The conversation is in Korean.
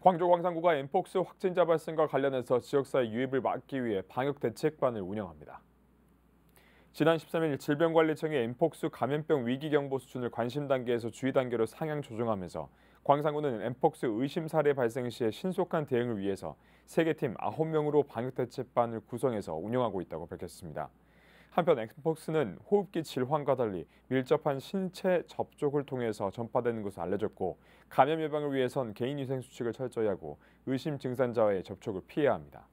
광주 광산구가 엠폭스 확진자 발생과 관련해서 지역사회 유입을 막기 위해 방역대책반을 운영합니다. 지난 13일 질병관리청이 엠폭스 감염병 위기경보 수준을 관심 단계에서 주의 단계로 상향 조정하면서 광산구는 엠폭스 의심 사례 발생 시에 신속한 대응을 위해서 세개팀 9명으로 방역대책반을 구성해서 운영하고 있다고 밝혔습니다. 한편 엑스박스는 호흡기 질환과 달리 밀접한 신체 접촉을 통해서 전파되는 것으로 알려졌고 감염 예방을 위해선 개인 위생 수칙을 철저히 하고 의심 증산자와의 접촉을 피해야 합니다.